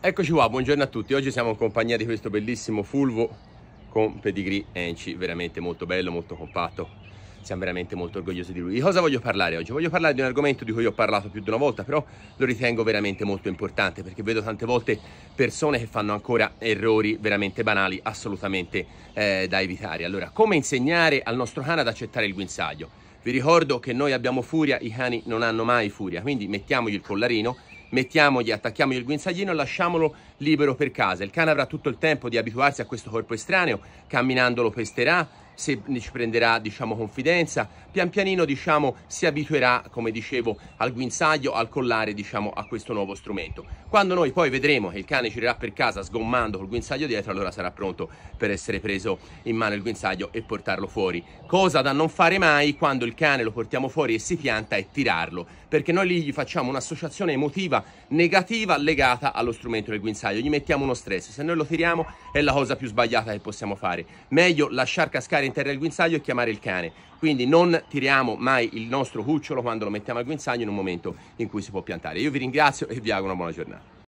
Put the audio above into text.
Eccoci qua, buongiorno a tutti. Oggi siamo in compagnia di questo bellissimo Fulvo con pedigree Enci, veramente molto bello, molto compatto. Siamo veramente molto orgogliosi di lui. Di cosa voglio parlare oggi? Voglio parlare di un argomento di cui ho parlato più di una volta, però lo ritengo veramente molto importante perché vedo tante volte persone che fanno ancora errori veramente banali, assolutamente eh, da evitare. Allora, come insegnare al nostro cane ad accettare il guinzaglio? Vi ricordo che noi abbiamo furia, i cani non hanno mai furia, quindi mettiamogli il collarino mettiamogli, attacchiamo il guinzaglino e lasciamolo libero per casa. Il cane avrà tutto il tempo di abituarsi a questo corpo estraneo, camminando lo pesterà, se ci prenderà diciamo confidenza, pian pianino diciamo si abituerà come dicevo al guinzaglio, al collare diciamo a questo nuovo strumento. Quando noi poi vedremo che il cane girerà per casa sgommando col guinzaglio dietro allora sarà pronto per essere preso in mano il guinzaglio e portarlo fuori, cosa da non fare mai quando il cane lo portiamo fuori e si pianta e tirarlo, perché noi gli facciamo un'associazione emotiva negativa legata allo strumento del guinzaglio, gli mettiamo uno stress, se noi lo tiriamo è la cosa più sbagliata che possiamo fare, meglio lasciar cascare in terra il guinzaglio e chiamare il cane. Quindi non tiriamo mai il nostro cucciolo quando lo mettiamo al guinzaglio in un momento in cui si può piantare. Io vi ringrazio e vi auguro una buona giornata.